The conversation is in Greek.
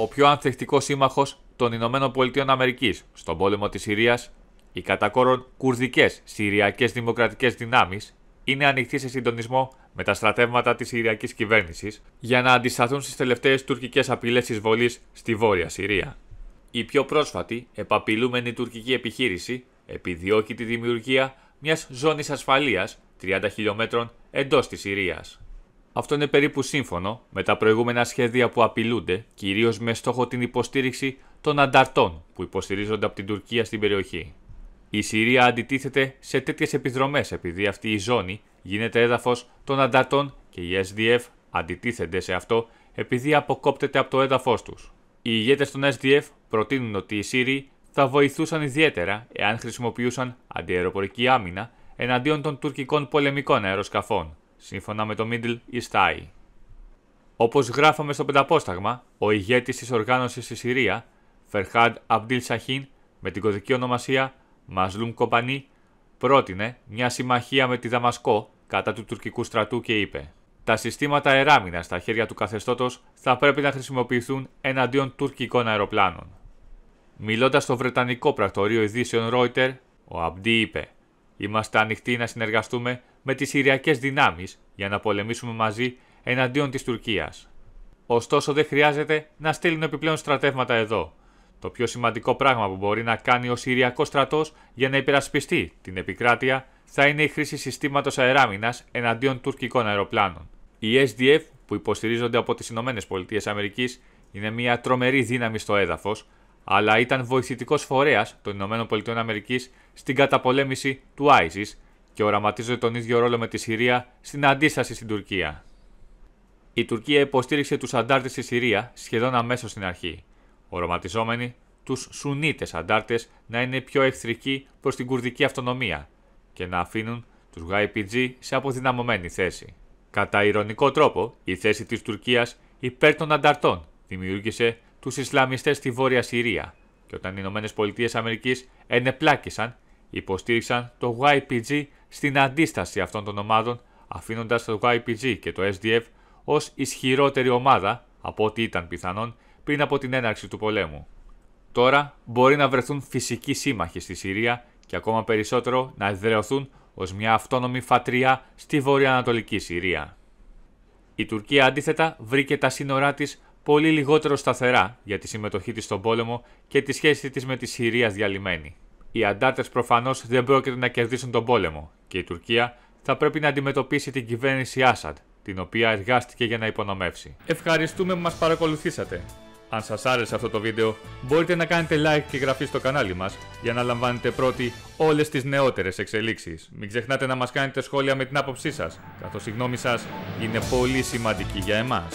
ο πιο ανθεκτικός σύμμαχος των Ηνωμένων Πολιτειών Αμερικής στον πόλεμο της Συρίας, οι κατά κόρον κουρδικές συριακές δημοκρατικές δυνάμεις είναι ανοιχτοί σε συντονισμό με τα στρατεύματα της Συριακής κυβέρνησης για να αντισταθούν στις τελευταίες τουρκικές απειλές εισβολής στη Βόρεια Συρία. Η πιο πρόσφατη επαπειλούμενη τουρκική επιχείρηση επιδιώκει τη δημιουργία μιας ζώνης ασφαλείας 30 χιλιόμετρων εντός της Συρίας. Αυτό είναι περίπου σύμφωνο με τα προηγούμενα σχέδια που απειλούνται κυρίως με στόχο την υποστήριξη των ανταρτών που υποστηρίζονται από την Τουρκία στην περιοχή. Η Συρία αντιτίθεται σε τέτοιες επιδρομές επειδή αυτή η ζώνη γίνεται έδαφος των ανταρτών και οι SDF αντιτίθενται σε αυτό επειδή αποκόπτεται από το έδαφος τους. Οι ηγέτες των SDF προτείνουν ότι οι Σύριοι θα βοηθούσαν ιδιαίτερα εάν χρησιμοποιούσαν αντιεροπορική άμυνα εναντίον των τουρκικών πολεμικών αεροσκαφών σύμφωνα με το Μίντλ East Eye. Όπως γράφαμε στο πενταπόσταγμα, ο ηγέτης της Οργάνωσης στη Συρία, Φερχάντ Αμπτήλ Σαχίν, με την κωδική ονομασία Μασλούμ Κομπανί, πρότεινε μια συμμαχία με τη Δαμασκό κατά του τουρκικού στρατού και είπε «Τα συστήματα εράμινας στα χέρια του καθεστώτος θα πρέπει να χρησιμοποιηθούν εναντίον τουρκικών αεροπλάνων». Μιλώντας στο Βρετανικό πρακτορείο ειδήσεων Reuters, ο Αμπτή είπε «Είμαστε ανοιχτοί να συνεργαστούμε με τις Συριακές δυνάμεις για να πολεμήσουμε μαζί εναντίον της Τουρκίας. Ωστόσο δεν χρειάζεται να στείλουν επιπλέον στρατεύματα εδώ. Το πιο σημαντικό πράγμα που μπορεί να κάνει ο Συριακός στρατός για να υπερασπιστεί την επικράτεια θα είναι η χρήση συστήματος αεράμινας εναντίον τουρκικών αεροπλάνων. Οι SDF που υποστηρίζονται από τις ΗΠΑ είναι μια τρομερή δύναμη στο έδαφος, αλλά ήταν βοηθητικός φορέας των ΗΠΑ στην καταπολέμηση του ISIS και οραματίζονται τον ίδιο ρόλο με τη Συρία στην αντίσταση στην Τουρκία. Η Τουρκία υποστήριξε τους αντάρτες στη Συρία σχεδόν αμέσως στην αρχή, οραματιζόμενοι τους Σουνίτες αντάρτες να είναι πιο εχθρικοί προς την κουρδική αυτονομία και να αφήνουν τους YPG σε αποδυναμωμένη θέση. Κατά ηρωνικό τρόπο, η θέση της Τουρκίας υπέρ των ανταρτών δημιούργησε τους Ισλαμιστές στη Βόρεια Συρία και όταν οι ΗΠΑ ενεπλάκησαν, υποστήριξαν το YPG στην αντίσταση αυτών των ομάδων, αφήνοντας το YPG και το SDF ως ισχυρότερη ομάδα από ό,τι ήταν πιθανόν πριν από την έναρξη του πολέμου. Τώρα μπορεί να βρεθούν φυσικοί σύμμαχοι στη Συρία και ακόμα περισσότερο να εδρεωθούν ως μια αυτόνομη φατριά στη βορειοανατολική Συρία. Η Τουρκία αντίθετα βρήκε τα σύνορά της πολύ λιγότερο σταθερά για τη συμμετοχή της στον πόλεμο και τη σχέση της με τη Συρία διαλυμένη. Οι αντάρτες προφανώς δεν πρόκειται να κερδίσουν τον πόλεμο και η Τουρκία θα πρέπει να αντιμετωπίσει την κυβέρνηση Άσαντ, την οποία εργάστηκε για να υπονομεύσει. Ευχαριστούμε που μας παρακολουθήσατε. Αν σας άρεσε αυτό το βίντεο, μπορείτε να κάνετε like και εγγραφή στο κανάλι μας για να λαμβάνετε πρώτοι όλες τις νεότερες εξελίξεις. Μην ξεχνάτε να μας κάνετε σχόλια με την άποψή σας, καθώς η γνώμη σας είναι πολύ σημαντική για εμάς.